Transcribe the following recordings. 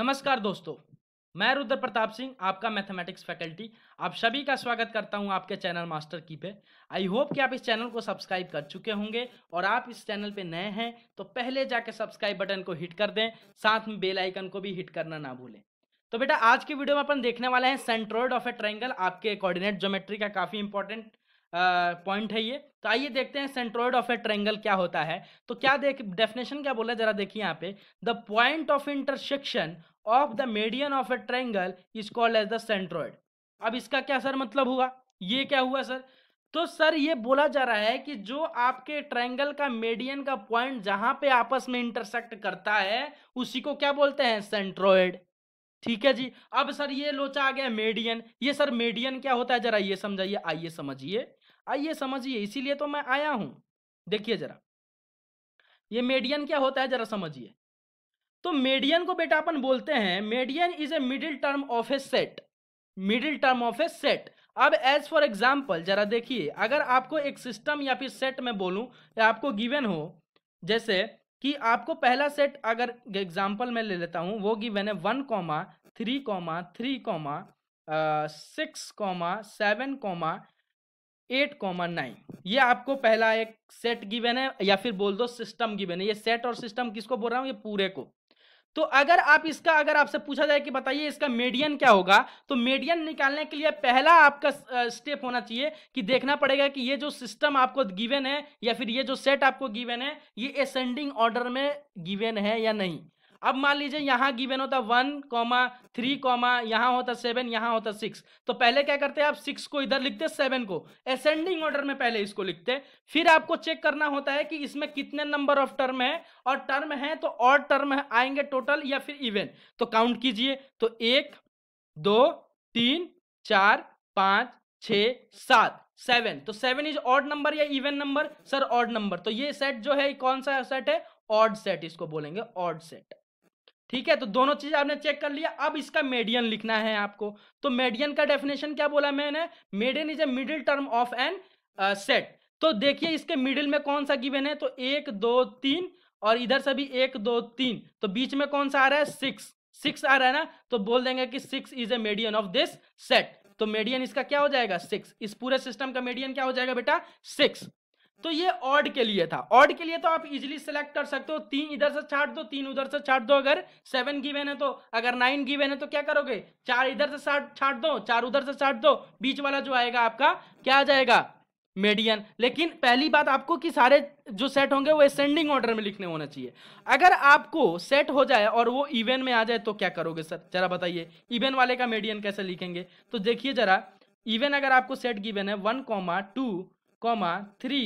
नमस्कार दोस्तों मैं रुद्र प्रताप सिंह आपका मैथमेटिक्स फैकल्टी आप सभी का स्वागत करता हूं आपके चैनल मास्टर की पे आई होप कि आप इस चैनल को सब्सक्राइब कर चुके होंगे और आप इस चैनल पे नए हैं तो पहले जाके सब्सक्राइब बटन को हिट कर दें साथ में बेल आइकन को भी हिट करना ना भूलें तो बेटा आज की वीडियो में अपन देखने वाले हैं सेंट्रोइड ऑफ ए ट्राइंगल आपके कोऑर्डिनेट ज्योमेट्री का काफ़ी इंपॉर्टेंट पॉइंट है ये तो आइए देखते हैं सेंट्रोइड ऑफ ए ट्रेंगल क्या होता है तो क्या देख डेफिनेशन क्या बोला जरा देखिए यहाँ पे the point of intersection of the median of a triangle is called as the centroid अब इसका क्या सर मतलब हुआ ये क्या हुआ सर तो सर ये बोला जा रहा है कि जो आपके ट्रायंगल का मेडियन का पॉइंट जहां पे आपस में इंटरसेक्ट करता है उसी को क्या बोलते हैं सेंट्रोइड ठीक है जी अब सर ये लोचा आ गया मेडियन ये सर मेडियन क्या होता है जरा ये समझाइए आइए समझिए आइए समझिए इसीलिए तो मैं आया हूं देखिए जरा ये मेडियन क्या होता है जरा समझिए तो मेडियन को बेटा अपन बोलते हैं median is a middle term of a set middle term of a set अब एज फॉर एग्जाम्पल जरा देखिए अगर आपको एक सिस्टम या फिर सेट में बोलूँ या आपको गिवन हो जैसे कि आपको पहला सेट अगर एग्जाम्पल में ले लेता हूँ वो गिवन है one comma three comma three comma six comma seven comma eight common nine ये आपको पहला एक सेट गिवन है या फिर बोल दो सिस्टम गिवन है ये सेट और सिस्टम किसको बोल रहा हूँ ये पूरे को तो अगर आप इसका अगर आपसे पूछा जाए कि बताइए इसका मेडियन क्या होगा तो मेडियन निकालने के लिए पहला आपका स्टेप होना चाहिए कि देखना पड़ेगा कि ये जो सिस्टम आपको गिवन है या फिर ये जो सेट आपको गिवन है ये असेंडिंग ऑर्डर में गिवन है या नहीं अब मान लीजिए यहाँ गिवन होता वन कॉमा थ्री कॉमा यहाँ होता सेवन यहाँ होता सिक्स तो पहले क्या करते हैं आप सिक्स को इधर लिखते सेवन को असेंडिंग ऑर्डर में पहले इसको लिखते फिर आपको चेक करना होता है कि इसमें कितने नंबर ऑफ टर्म है और टर्म है तो और टर्म है, आएंगे टोटल या फिर इवेन तो काउंट कीजिए तो एक दो तीन चार पाँच छ सात सेवन तो सेवन इज ऑड नंबर या even number sir odd number तो ये सेट जो है कौन सा सेट है ऑड सेट इसको बोलेंगे ऑड सेट ठीक है तो दोनों चीज आपने चेक कर लिया अब इसका मेडियन लिखना है आपको तो मेडियन का डेफिनेशन क्या बोला मैंने median is a middle term of an set तो देखिए इसके मिडिल में कौन सा गिवन है तो एक दो तीन और इधर से भी एक दो तीन तो बीच में कौन सा आ रहा है सिक्स सिक्स आ रहा है ना तो बोल देंगे कि six is a median of this set तो मेडियन इसका क्या हो जाएगा सिक्स इस पूरे सिस्टम का मेडियन क्या हो जाएगा बेटा सिक्स तो ये ऑड के लिए था ऑड के लिए तो आप इजीली सेलेक्ट कर सकते हो तीन इधर से छाट दो तीन उधर से छाट दो अगर सेवन गिवेन है तो अगर नाइन गिवेन है तो क्या करोगे चार इधर से छाट दो चार उधर से छाट दो बीच वाला जो आएगा आपका क्या आ जाएगा मेडियन लेकिन पहली बात आपको कि सारे जो सेट होंगे वो असेंडिंग ऑर्डर में लिखने होना चाहिए अगर आपको सेट हो जाए और वो इवन में आ जाए तो क्या करोगे सर जरा बताइए इवेन वाले का मेडियन कैसे लिखेंगे तो देखिए जरा इवेन अगर आपको सेट गिवेन है one comma two comma three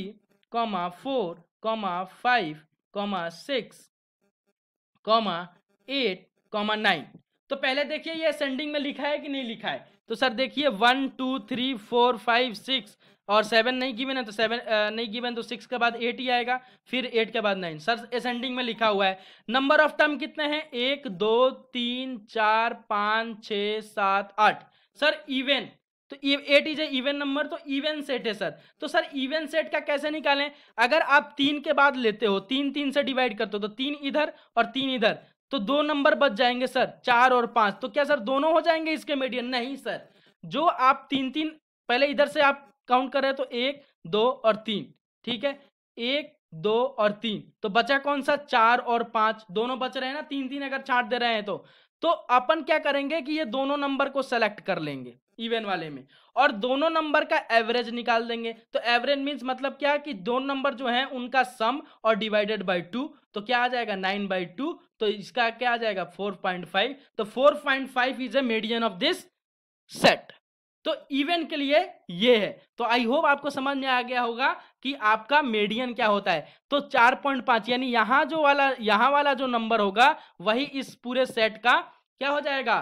comma 4 comma 5 comma 6 comma 8 comma 9 तो पहले देखिए ये असेंडिंग में लिखा है कि नहीं लिखा है तो सर देखिए one two three four five six और सेवन नहीं गिवन है तो सेवन नहीं गिवन तो सिक्स के बाद एट ही आएगा फिर एट के बाद नाइन सर असेंडिंग में लिखा हुआ है नंबर ऑफ टर्म कितने हैं एक दो तीन चार पाँच छ सात आठ सर इवेन तो eight is a even number तो इवन सेट है सर तो सर इवन सेट का कैसे निकालें अगर आप तीन के बाद लेते हो तीन तीन से डिवाइड करते हो तो तीन इधर और तीन इधर तो दो नंबर बच जाएंगे सर चार और पांच तो क्या सर दोनों हो जाएंगे इसके मीडियम नहीं सर जो आप तीन तीन पहले इधर से आप काउंट कर रहे हो तो एक दो और तीन ठीक है एक दो और तीन तो बचा कौन सा चार और पांच दोनों बच रहे हैं ना तीन तीन अगर छाट दे रहे हैं तो तो अपन क्या करेंगे कि ये दोनों नंबर को सेलेक्ट कर लेंगे इवन वाले में और दोनों नंबर का एवरेज निकाल देंगे तो एवरेज मीन्स मतलब क्या है कि दोनों नंबर जो हैं उनका सम और डिवाइडेड बाई टू तो क्या आ जाएगा नाइन बाई टू तो इसका क्या आ जाएगा फोर पॉइंट फाइव तो four point five is a median of this set तो इवेंट के लिए ये है तो आई होप आपको समझ में आ गया होगा कि आपका मेडियन क्या होता है तो चार पॉइंट पांच यानी यहां जो वाला यहां वाला जो नंबर होगा वही इस पूरे सेट का क्या हो जाएगा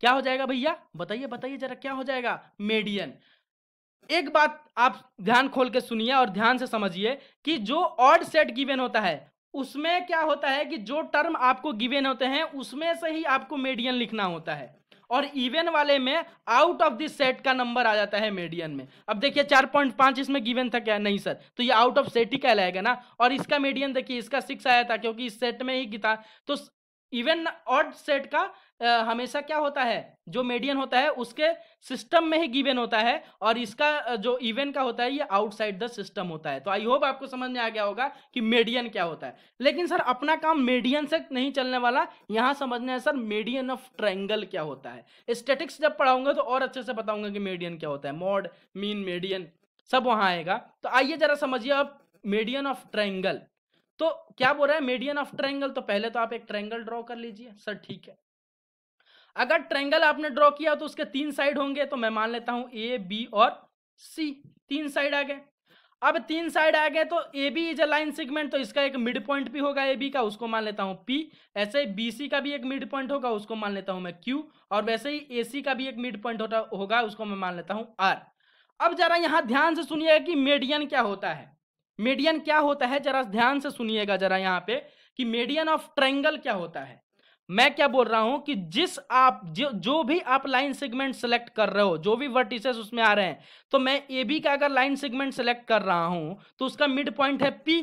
क्या हो जाएगा भैया बताइए बताइए जरा क्या हो जाएगा मेडियन एक बात आप ध्यान खोल के सुनिए और ध्यान से समझिए कि जो ऑड सेट गिवेन होता है उसमें क्या होता है कि जो टर्म आपको गिवेन होते हैं उसमें से ही आपको मेडियन लिखना होता है और इवन वाले में आउट ऑफ दिस सेट का नंबर आ जाता है मेडियन में अब देखिए चार पॉइंट पांच इसमें गिवन था क्या नहीं सर तो ये आउट ऑफ सेट ही कहलाएगा ना और इसका मेडियन देखिए इसका सिक्स आया था क्योंकि इस सेट में ही था तो इवन ऑड सेट का हमेशा क्या होता है जो मेडियन होता है उसके सिस्टम में ही गिवेन होता है और इसका जो इवन का होता है ये आउटसाइड द सिस्टम होता है तो आई होप आपको समझ में आ गया होगा कि मेडियन क्या होता है लेकिन सर अपना काम मेडियन से नहीं चलने वाला यहाँ समझना है सर मेडियन ऑफ ट्रायंगल क्या होता है स्टेटिक्स जब पढ़ाऊंगा तो और अच्छे से बताऊंगा कि मेडियन क्या होता है मॉड मीन मेडियन सब वहाँ आएगा तो आइए जरा समझिए आप मेडियन ऑफ ट्राइंगल तो क्या बोल रहा है मीडियन ऑफ ट्रायंगल तो पहले तो आप एक ट्रायंगल ड्रॉ कर लीजिए सर ठीक है अगर ट्रेंगल आपने ड्रॉ किया तो उसके तीन साइड होंगे तो मैं मान लेता हूं ए बी और सी तीन साइड आ गए अब तीन साइड आ गए तो A B is a line segment तो इसका एक मिड पॉइंट भी होगा ए बी का उसको मान लेता हूँ पी ऐसे बी सी का भी एक मिड पॉइंट होगा उसको मान लेता हूँ मैं क्यू और वैसे ही ए सी का भी एक मिड पॉइंट होगा उसको मैं मान लेता हूँ आर अब जरा यहाँ ध्यान से सुनिएगा कि मेडियन क्या होता है मेडियन क्या होता है जरा ध्यान से सुनिएगा जरा यहाँ पे कि मेडियन ऑफ ट्रेंगल क्या होता है मैं क्या बोल रहा हूं कि जिस आप जो जो भी आप लाइन सेगमेंट सेलेक्ट कर रहे हो जो भी वर्टिसेस उसमें आ रहे हैं तो मैं ए बी का अगर लाइन सेगमेंट सेलेक्ट कर रहा हूं तो उसका मिड पॉइंट है पी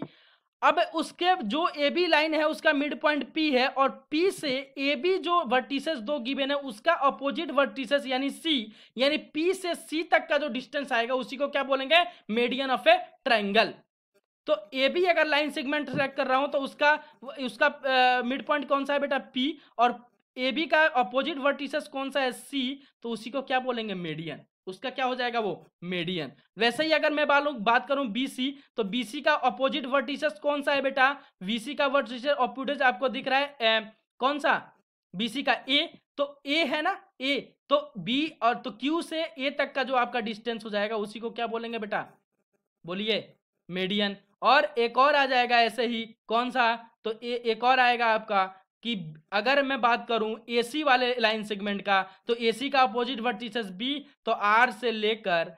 अब उसके जो ए बी लाइन है उसका मिड पॉइंट पी है और पी से ए बी जो वर्टिसेस दो गिवेन है उसका अपोजिट वर्टिसेस यानी सी यानी पी से सी तक का जो डिस्टेंस आएगा उसी को क्या बोलेंगे मेडियन ऑफ ए ट्राइंगल तो ए भी अगर लाइन सेगमेंट सेलेक्ट कर रहा हूँ तो उसका उसका मिड पॉइंट कौन सा है बेटा पी और ए बी का अपोजिट वर्टिसेस कौन सा है सी तो उसी को क्या बोलेंगे मेडियन उसका क्या हो जाएगा वो मेडियन वैसे ही अगर मैं बालू बात करूं बीसी तो बीसी का अपोजिट वर्टिसेस कौन सा है बेटा बीसी का वर्टिसेस ऑपोजिट आपको दिख रहा है ए, कौन सा बीसी का ए तो ए है ना ए तो बी और तो क्यू से ए तक का जो आपका डिस्टेंस हो जाएगा उसी को क्या बोलेंगे बेटा बोलिए मेडियन और एक और आ जाएगा ऐसे ही कौन सा तो ए, एक और आएगा आपका कि अगर मैं बात करूं एसी वाले लाइन सेगमेंट का तो एसी का अपोजिट वर्टिसेस बी तो आर से लेकर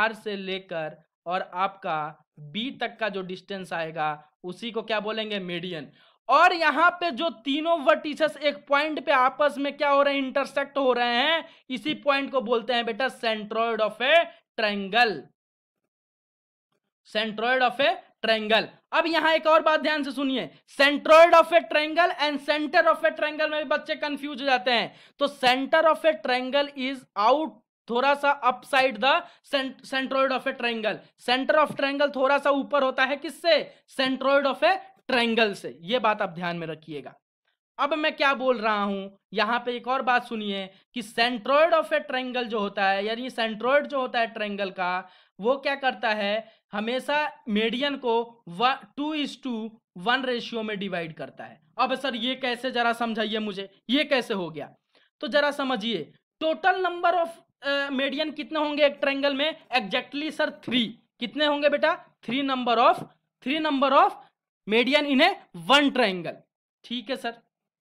आर से लेकर और आपका बी तक का जो डिस्टेंस आएगा उसी को क्या बोलेंगे मीडियन और यहाँ पे जो तीनों वर्टिसेस एक पॉइंट पे आपस में क्या हो रहे हैं इंटरसेक्ट हो रहे हैं इसी पॉइंट को बोलते हैं बेटा centroid of a triangle centroid of a triangle अब यहां एक और बात ध्यान से सुनिए centroid of a triangle and centre of a triangle में भी बच्चे कंफ्यूज हो जाते हैं तो centre of a triangle is out थोड़ा सा upside the centroid of a triangle centre of triangle थोड़ा सा ऊपर होता है किससे सेंट्रोइड ऑफ ए ट्रेंगल से ये बात आप ध्यान में रखिएगा अब मैं क्या बोल रहा हूं यहां पे एक और बात सुनिए कि सेंट्रोइड ऑफ ए ट्रेंगल जो होता है यानी सेंट्रोइड जो होता है ट्रेंगल का वो क्या करता है हमेशा मेडियन को व two is to one ratio में डिवाइड करता है अब सर ये कैसे जरा समझाइए मुझे ये कैसे हो गया तो जरा समझिए टोटल नंबर ऑफ मेडियन कितने होंगे एक ट्रेंगल में एग्जैक्टली सर थ्री कितने होंगे बेटा three number of three number of median इन्हें वन ट्राइंगल ठीक है सर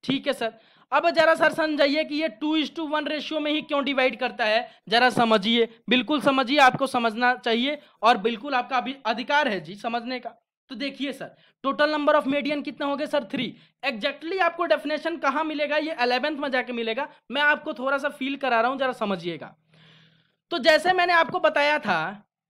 ठीक है सर अब जरा सर समझाइए कि ये two is to one ratio में ही क्यों डिवाइड करता है जरा समझिए बिल्कुल समझिए आपको समझना चाहिए और बिल्कुल आपका अभी अधिकार है जी समझने का तो देखिए sir total number of median कितने हो गए सर थ्री एग्जैक्टली आपको डेफिनेशन कहाँ मिलेगा ये अलेवेंथ में जाके मिलेगा मैं आपको थोड़ा सा फील करा रहा हूँ जरा समझिएगा तो जैसे मैंने आपको बताया था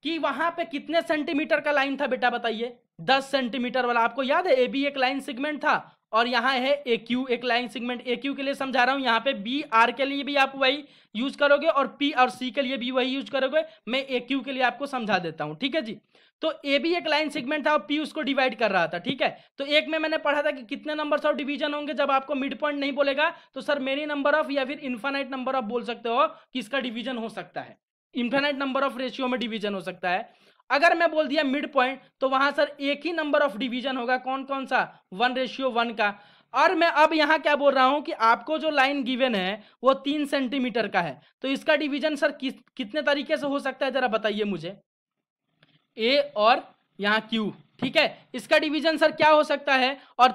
कि वहां पे कितने सेंटीमीटर का लाइन था बेटा बताइए दस सेंटीमीटर वाला आपको याद है ए बी एक लाइन सेगमेंट था और यहाँ है ए क्यू एक लाइन सेगमेंट ए क्यू के लिए समझा रहा हूँ यहाँ पे बी आर के लिए भी आप वही यूज करोगे और पी और सी के लिए भी वही यूज करोगे मैं ए क्यू के लिए आपको समझा देता हूँ ठीक है जी तो ए भी एक लाइन सेगमेंट था और पी उसको डिवाइड कर रहा था ठीक है तो एक में मैंने पढ़ा था कि कितने नंबर ऑफ डिवीजन होंगे जब आपको मिड पॉइंट नहीं बोलेगा तो सर मेनी नंबर ऑफ या फिर इन्फानाइट नंबर ऑफ बोल सकते हो कि इसका डिवीजन हो सकता है इन्फानाइट नंबर ऑफ रेशियो में डिवीजन हो सकता है अगर मैं बोल दिया मिड पॉइंट तो वहां सर एक ही नंबर ऑफ डिवीजन होगा कौन कौन सा वन रेशियो वन का और मैं अब यहाँ क्या बोल रहा हूँ कि आपको जो लाइन गिवन है वो तीन सेंटीमीटर का है तो इसका डिवीजन सर कि, कितने तरीके से हो सकता है जरा बताइए मुझे ए और यहाँ क्यू ठीक है इसका डिवीजन सर क्या हो सकता है और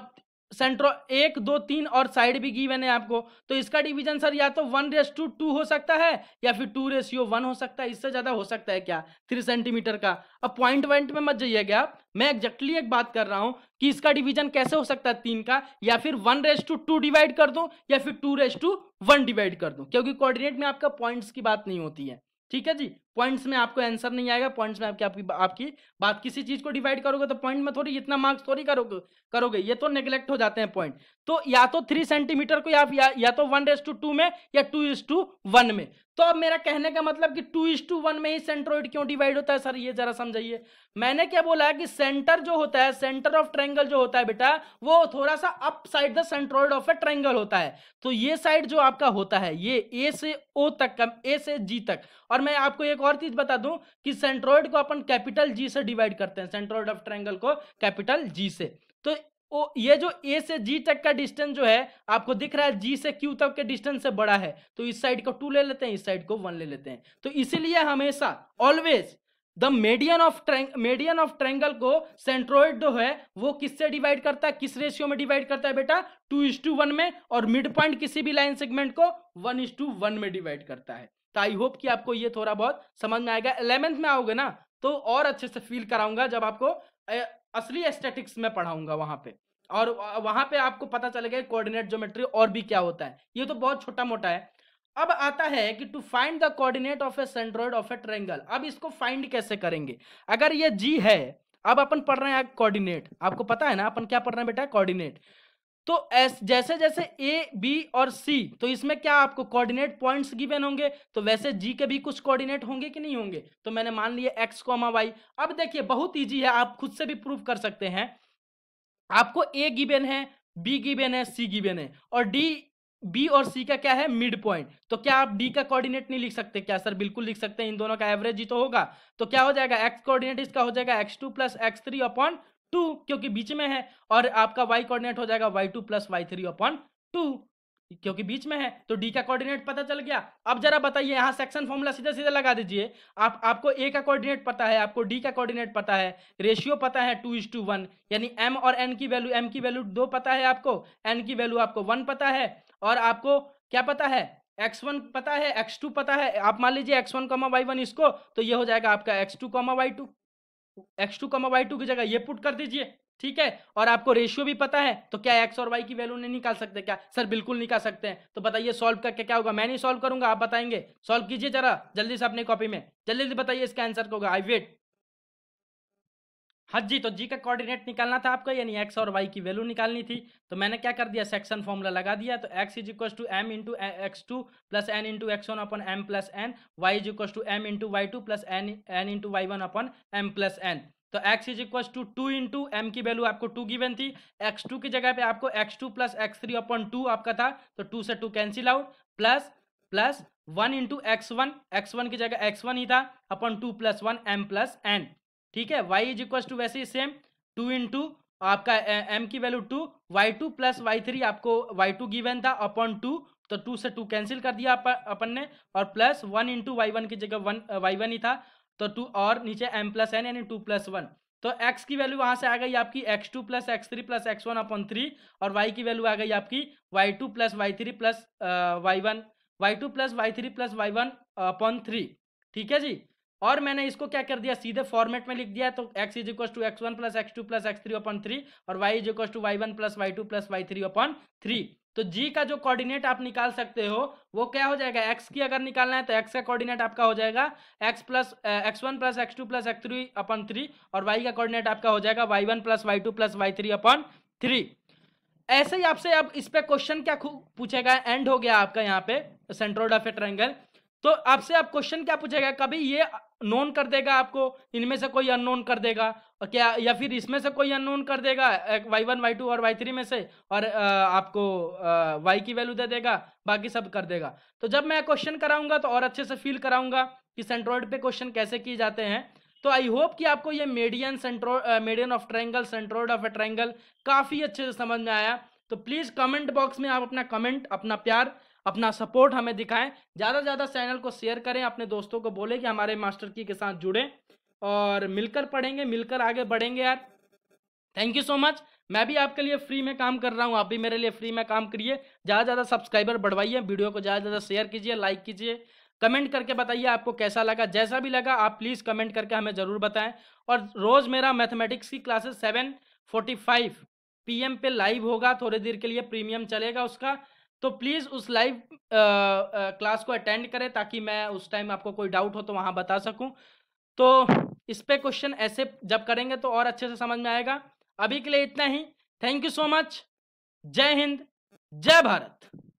सेंट्रो एक दो तीन और साइड भी गिवन है आपको तो इसका डिवीजन सर या तो वन रेस टू टू हो सकता है या फिर टू रेशियो वन हो सकता है इससे ज्यादा हो सकता है क्या थ्री सेंटीमीटर का अब पॉइंट वाइंट में मत जाइएगा आप मैं एग्जैक्टली एक बात कर रहा हूं कि इसका डिवीजन कैसे हो सकता है तीन का या फिर वन रेस टू टू डिवाइड कर दो या फिर टू रेस टू वन डिवाइड कर दो क्योंकि कॉर्डिनेट में आपका पॉइंट्स की बात नहीं होती है ठीक है जी पॉइंट्स में आपको आंसर नहीं आएगा पॉइंट्स में आपकी आपकी आपकी बात किसी चीज को डिवाइड करोगे तो पॉइंट में थोड़ी इतना मार्क्स थोड़ी करोगे करोगे ये तो नेग्लेक्ट हो जाते हैं पॉइंट तो या तो थ्री सेंटीमीटर को या, या, या तो वन रेस टू टू में या टू इज टू वन में तो अब मेरा कहने का मतलब कि टू इज टू वन में ही सेंट्रोइड क्यों डिवाइड होता है सर ये जरा समझाइए मैंने क्या बोला है कि सेंटर जो होता है सेंटर ऑफ ट्रेंगल जो होता है बेटा वो थोड़ा सा upside the centroid of a triangle होता है तो ये साइड जो आपका होता है ये ए से ओ तक का ए से जी तक और मैं आपको एक और चीज बता दूं कि सेंट्रोइड को अपन कैपिटल जी से डिवाइड करते हैं सेंट्रोइड ऑफ ट्रेंगल को कैपिटल जी से तो ओ, ये जो ए से जी तक का डिस्टेंस जो है आपको दिख रहा है जी से क्यू तक के डिस्टेंस से बड़ा है तो इस साइड को टू ले लेते हैं इस साइड को वन ले लेते हैं तो इसीलिए हमेशा always the median of median of triangle को सेंट्रोइड जो है वो किससे डिवाइड करता है किस रेशियो में डिवाइड करता है बेटा टू इज टू वन में और मिड पॉइंट किसी भी लाइन सेगमेंट को वन इज टू वन में डिवाइड करता है तो आई होप कि आपको ये थोड़ा बहुत समझ में आएगा इलेवेंथ में आओगे ना तो और अच्छे से फील कराऊंगा जब आपको असली एस्थेटिक्स में पढ़ाऊंगा वहां पे और वहां पे आपको पता चलेगा कोऑर्डिनेट ज्योमेट्री और भी क्या होता है ये तो बहुत छोटा मोटा है अब आता है कि to find the coordinate of a centroid of a triangle अब इसको फाइंड कैसे करेंगे अगर ये जी है अब अपन पढ़ रहे हैं कोऑर्डिनेट आपको पता है ना अपन क्या पढ़ रहे हैं बेटा कोऑर्डिनेट तो एस जैसे जैसे ए बी और सी तो इसमें क्या आपको कोऑर्डिनेट पॉइंट्स गिवन होंगे तो वैसे जी के भी कुछ कोऑर्डिनेट होंगे कि नहीं होंगे तो मैंने मान लिया एक्स कोमा वाई अब देखिए बहुत ईजी है आप खुद से भी प्रूव कर सकते हैं आपको ए गिवन है बी गिवन है सी गिवन है और डी बी और सी का क्या है मिड पॉइंट तो क्या आप डी का कोऑर्डिनेट नहीं लिख सकते क्या सर बिल्कुल लिख सकते हैं इन दोनों का एवरेज ही तो होगा तो क्या हो जाएगा एक्स कोऑर्डिनेट इसका हो जाएगा x two plus x three upon two क्योंकि बीच में है और आपका वाई कोऑर्डिनेट हो जाएगा y two plus y three upon two क्योंकि बीच में है तो डी का कोऑर्डिनेट पता चल गया अब जरा बताइए यहां सेक्शन फॉर्मूला सीधा सीधा लगा दीजिए आप आपको ए का कोऑर्डिनेट पता है आपको डी का कोऑर्डिनेट पता है रेशियो पता है टू इज टू वन यानी एम और एन की वैल्यू एम की वैल्यू दो पता है आपको एन की वैल्यू आपको वन पता है और आपको क्या पता है एक्स वन पता है एक्स टू पता है आप मान लीजिए x one comma y one इसको तो ये हो जाएगा आपका x two comma y two x two comma y two की जगह ये पुट कर दीजिए ठीक है और आपको रेशियो भी पता है तो क्या एक्स और वाई की वैल्यू नहीं निकाल सकते क्या सर बिल्कुल निकाल सकते हैं तो बताइए सॉल्व करके क्या होगा मैं नहीं सॉल्व करूंगा आप बताएंगे सॉल्व कीजिए जरा जल्दी से अपने कॉपी में जल्दी जल्दी बताइए इसका आंसर होगा आई वेट हाँ जी तो जी का कोऑर्डिनेट निकालना था आपको यानी एक्स और वाई की वैल्यू निकालनी थी तो मैंने क्या कर दिया सेक्शन फॉर्मूला लगा दिया तो x is equal to m into x two plus n into x one upon m plus n y is equal to m into y two plus n n into y one upon m plus n तो x is equal to two into m की value आपको two given थी two की जगह पर आपको x two plus x three upon two आपका था तो टू से two cancel out plus plus one into x one x one की जगह एक्स वन ही था upon two plus one m plus n ठीक है वाई इज इक्वल टू वैसे ही सेम टू इन टू आपका एम की value two y two plus y three आपको वाई टू गिवन था अपॉन टू तो टू से टू कैंसिल कर दिया अपन ने और plus one into y one की जगह वन वाई वन ही था तो टू और नीचे एम प्लस एन यानी टू प्लस वन तो एक्स की वैल्यू वहां से आ गई आपकी x two plus x three plus x one upon three और वाई की वैल्यू आ गई आपकी y two plus y three plus y one y two plus y three plus y one upon three ठीक है जी और मैंने इसको क्या कर दिया सीधे फॉर्मेट में लिख दिया तो x is equal to x one plus x two plus x three upon three और y is equal to y one plus y two plus y three upon three तो g का जो कोऑर्डिनेट आप निकाल सकते हो वो क्या हो जाएगा x की अगर निकालना है तो x का कोऑर्डिनेट आपका हो जाएगा x plus x one plus x two plus x three upon three और y का कोऑर्डिनेट आपका हो जाएगा y one plus y two plus y three upon three ऐसे ही आपसे अब इस पर क्वेश्चन क्या पूछेगा एंड हो गया आपका यहाँ पे सेंट्रोड ऑफ ए ट्रायंगल तो आपसे आप क्वेश्चन क्या पूछेगा कभी ये नोन कर देगा आपको इनमें से कोई अननोन कर देगा क्या या फिर इसमें से कोई अननोन कर देगा वाई वन वाई टू और वाई थ्री में से और आपको वाई की वैल्यू दे देगा बाकी सब कर देगा तो जब मैं क्वेश्चन कराऊंगा तो और अच्छे से फील कराऊंगा कि सेंट्रोइड पे क्वेश्चन कैसे किए जाते हैं तो आई होप कि आपको ये मेडियन सेंट्रो median of triangle centroid of a triangle काफ़ी अच्छे से समझ में आया तो प्लीज़ कमेंट बॉक्स में आप अपना कमेंट अपना प्यार अपना सपोर्ट हमें दिखाएं ज़्यादा से ज़्यादा चैनल को शेयर करें अपने दोस्तों को बोले कि हमारे मास्टर की के साथ जुड़ें और मिलकर पढ़ेंगे मिलकर आगे बढ़ेंगे यार थैंक यू सो मच मैं भी आपके लिए फ्री में काम कर रहा हूँ आप भी मेरे लिए फ्री में काम करिए ज़्यादा ज़्यादा सब्सक्राइबर बढ़वाइए वीडियो को ज़्यादा से ज़्यादा शेयर कीजिए लाइक कीजिए कमेंट करके बताइए आपको कैसा लगा जैसा भी लगा आप प्लीज़ कमेंट करके हमें ज़रूर बताएं और रोज़ मेरा मैथमेटिक्स की classes seven forty five PM पे लाइव होगा थोड़ी देर के लिए प्रीमियम चलेगा उसका तो प्लीज़ उस लाइव क्लास को अटेंड करें ताकि मैं उस टाइम आपको कोई डाउट हो तो वहाँ बता सकूँ तो इस पर क्वेश्चन ऐसे जब करेंगे तो और अच्छे से समझ में आएगा अभी के लिए इतना ही थैंक यू सो मच जय हिंद जय भारत